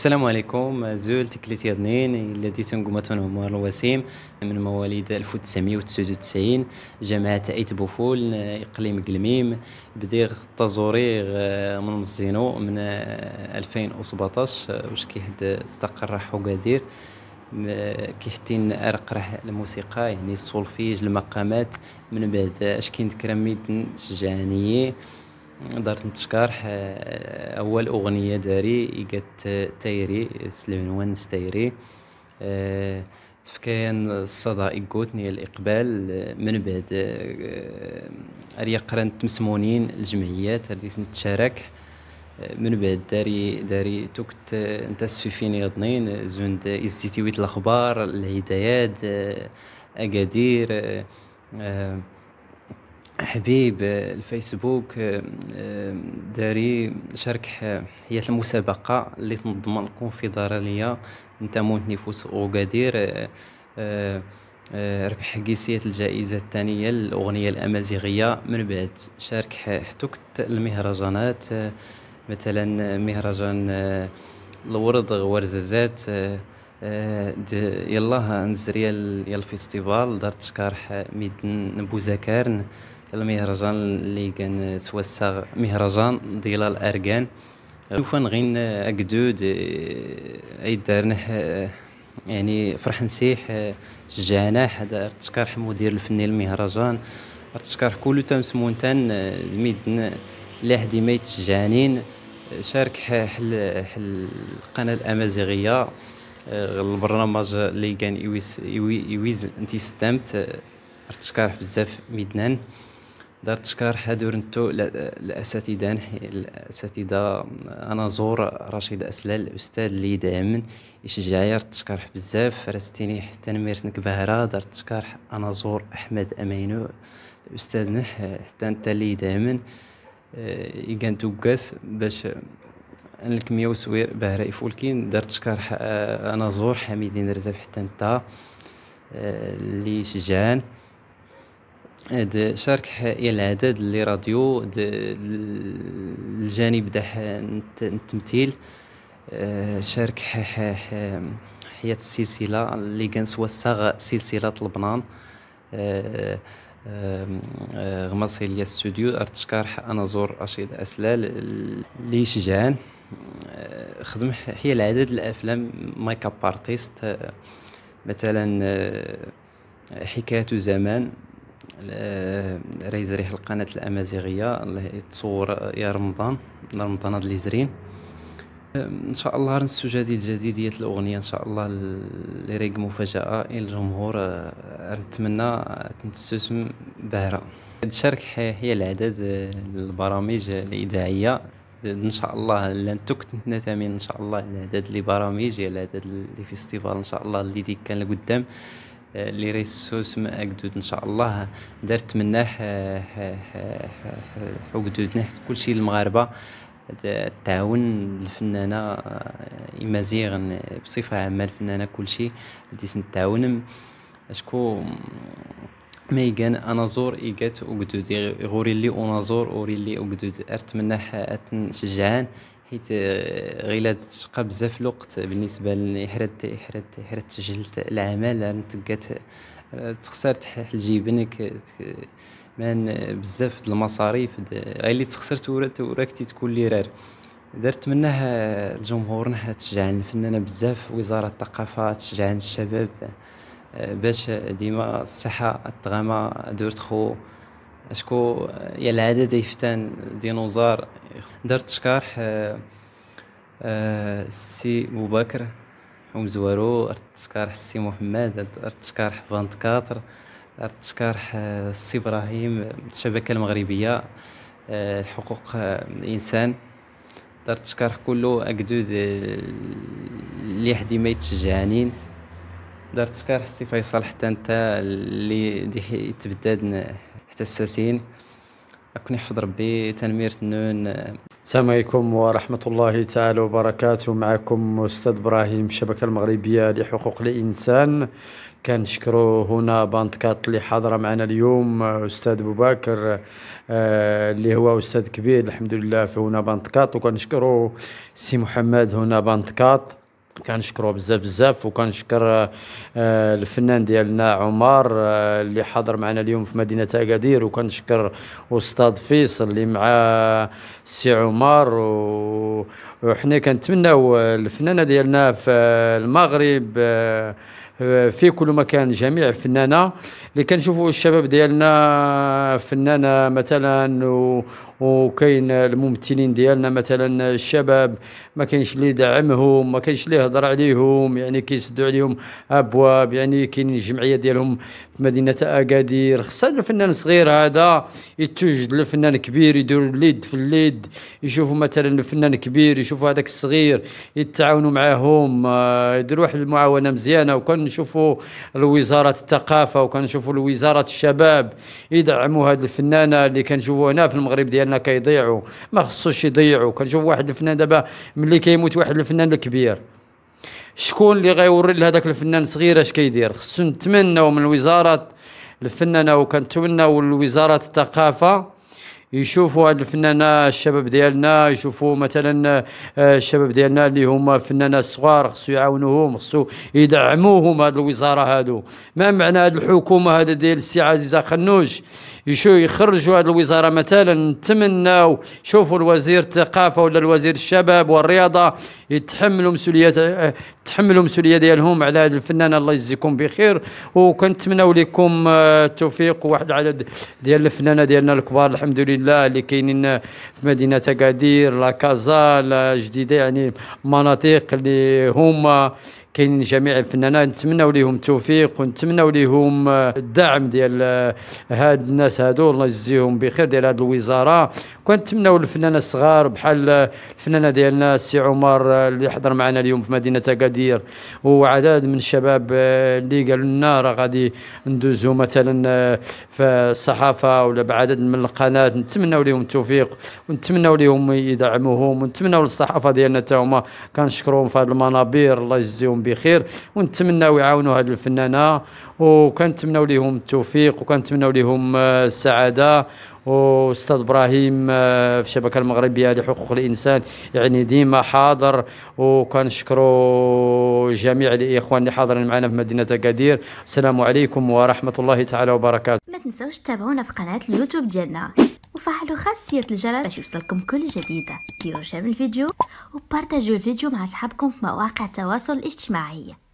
السلام عليكم زول تكليتي اثنين الذي تنقمتون عمر الوسيم من مواليد 1999 جامعة ايت بوفول اقليم قلميم بديغ تزوري آه، من مزينو من 2017 آه، آه، واش كيهد استقر حق دير ارق راه الموسيقى يعني السولفيج المقامات من بعد اش كنت كرميد شجعانيه دارت نتشكر آه، اول اغنيه داري قالت تايري العنوان ستايري أه تفكاين الصدى إيكوتني الإقبال آه، من بعد آه، اريا قرنت مسمونين الجمعيات رديت نتشارك من بعد داري داري توكت انت فيني غضنين زوند ويت الاخبار الهدايات اكادير أه حبيب آه، الفيسبوك آه، آه، داري شارك حياة المسابقة اللي تنظم الكونفدرالية نتا موت نيفوس أوغادير ربح كيسية الجائزة الثانية للأغنية الأمازيغية من بعد شارك حتى المهرجانات مثلا مهرجان الورد غوارزازات يلاه نزريا الفيستيفال دار تشكارح ميدن بوزاكارن المهرجان اللي كان توسع مهرجان ديال الاركان وفان غين اكدود ايدارنا يعني فرح نسيح شجعنا حدا تشكر مدير الفني المهرجان تشكر كل تمس مونتان ميدن لاحدي ما يتشجعنين شارك حل حل القناه الامازيغيه البرنامج اللي كان يويز يويز انتي ستامت تشكر بزاف ميدنان دار تشكار حاضر نتو الاساتذه الاساتذه انا زور رشيد اسلال الاستاذ اللي دائما يشجعيا تشكار بزاف فرستيني حتى نميرت نكبهره دار تشكار انا زور احمد امينو استاذنا حتى انت اللي دائما آه، يقان توكاس باش انك مية وسوير بهره يفولكين دار تشكار آه، انا زور حميدين رزاف حتى انت اللي آه، شجعان هاد شارك الى العدد اللي راديو الجانب داح التمثيل آه، شارك حياة السلسلة اللي كان سوا سلسلة لبنان آه، آه، غمصي ليا ستوديو ارتشكار انا زور رشيد اسلال اللي شجعان خدم حيا العدد الافلام مايك اب ارتيست مثلا حكايه زمان راهي ريح القناة الأمازيغية الله يتصور يا رمضان رمضان هاد ليزرين زرين ان شاء الله نسو جديد جديد ديال الاغنيه ان شاء الله لي ريق مفاجاه الجمهور آه، نتمنى تنتسم باهره تشارك هي العدد آه، البرامج الاذاعيه ان شاء الله لن تكن ان شاء الله العدد اللي برامج العدد لي فيستيفال ان شاء الله اللي ديك كان لقدام لي ريسوس ما اكدود ان شاء الله درت منه حقدود نحت كلشي للمغاربه التعاون الفنانه آه، إمازيغ بصفه عامه الفنانه كلشي ديس نتعاون اشكو ما يجان انا زور إيجات وقدود غوري اللي انا زور اوري اللي وقدود ارتمنى اتن شجعان حيت آه، غيلا تشقى بزاف الوقت بالنسبه لإحراز حرت حرت تسجلت العمل تقات تخسر تحل جيبنك آه، من آه، بزاف د المصاريف غير اللي تخسر تورات وراك تكون لي رار درت الجمهور نحا تشجع الفنانه بزاف وزاره الثقافه تشجع الشباب باش ديما الصحه الطغامه دورت خو اشكو يا العاده يفتان ديناصور درت شكارح السي أه, آه، بكر ومزوارو زوارو شكارح السي محمد ارت شكارح فانتكاتر ارت شكارح السي آه، ابراهيم الشبكه المغربيه آه، حقوق الانسان درت شكارح كلو اكدود اللي حدي ما يتشجعانين درت شكارح السي فيصل حتى نتا اللي تبدادنا حساسين أكون يحفظ ربي تنمير النون السلام عليكم ورحمة الله تعالى وبركاته معكم أستاذ إبراهيم الشبكة المغربية لحقوق الإنسان كنشكروا هنا بانتكات اللي حاضره معنا اليوم استاذ ابو بكر آه، اللي هو استاذ كبير الحمد لله في هنا بانتكات وكنشكروا سي محمد هنا بانتكات كنشكروه بزاف بزاف وكنشكر آه، الفنان ديالنا عمر آه، اللي حاضر معنا اليوم في مدينه اكادير وكنشكر استاذ فيصل اللي مع آه، سي عمر وحنا كنتمناو الفنانه ديالنا في المغرب آه، في كل مكان جميع الفنانه اللي كنشوفوا الشباب ديالنا فنانه مثلا وكاين الممثلين ديالنا مثلا الشباب ما كاينش اللي يدعمهم ما كاينش اللي يهضر عليهم يعني كيسدوا عليهم ابواب يعني كاين الجمعيه ديالهم في مدينه اكادير خص الفنان الصغير هذا يتوجد للفنان الكبير يدور اليد في اليد يشوفوا مثلا الفنان الكبير يشوفوا هذاك الصغير يتعاونوا معاهم آه، يديروا واحد المعاونه مزيانه وكان كنشوفوا الوزاره الثقافه وكنشوفوا الوزاره الشباب يدعموا هاد الفنانه اللي كنشوفوا هنا في المغرب ديالنا كيضيعوا ما خصوش يضيعوا كنشوف واحد الفنان دابا ملي كيموت واحد الفنان الكبير شكون اللي غيوري لهذاك الفنان الصغير اش كيدير خصو نتمنوا من الوزاره الفنانه وكنتمنوا الوزاره الثقافه يشوفوا هاد الفنانة الشباب ديالنا يشوفوا مثلا آه، الشباب ديالنا اللي هما فنانة الصغار خصو يعاونوهم خصو يدعموهم هاد الوزارة هادو ما معنى هاد الحكومة هذا ديال السي عزيزة خنوج يشو يخرجوا هاد الوزارة مثلا نتمناو شوفوا الوزير الثقافة ولا الوزير الشباب والرياضة يتحملوا مسؤوليات آه، تحملوا المسؤوليه ديالهم على الفنان الله يجزيكم بخير وكنتمناو لكم آه، التوفيق وواحد العدد ديال الفنانه ديالنا الكبار الحمد لله اللي كاينين في مدينه اكادير لا كازا جديده يعني مناطق اللي هما كاين جميع الفنانين نتمنوا لهم التوفيق ونتمنوا لهم آه، الدعم ديال آه، هاد الناس هادو الله يجزيهم بخير ديال هاد الوزاره كنتمنوا الفنانه الصغار بحال آه، الفنانه ديالنا السي عمر اللي حضر معنا اليوم في مدينه اكادير وعدد من الشباب اللي قالوا لنا راه غادي ندوزو مثلا في الصحافه ولا بعدد من القناه نتمنوا لهم التوفيق ونتمنوا لهم يدعموهم ونتمنوا للصحافه ديالنا تا هما كنشكرهم في هاد المنابر الله يجزيهم عليهم بخير ونتمناو يعاونوا هاد الفنانه وكنتمناو لهم التوفيق وكنتمناو لهم آه، السعاده واستاذ ابراهيم آه، في الشبكه المغربيه لحقوق الانسان يعني ديما حاضر وكنشكروا جميع الاخوان اللي حاضرين معنا في مدينه اكادير السلام عليكم ورحمه الله تعالى وبركاته ما تنساوش تتابعونا في قناه اليوتيوب ديالنا وفعلوا خاصية الجرس باش يوصلكم كل جديدة ديروا شير الفيديو وبارتجوا الفيديو مع أصحابكم في مواقع التواصل الاجتماعي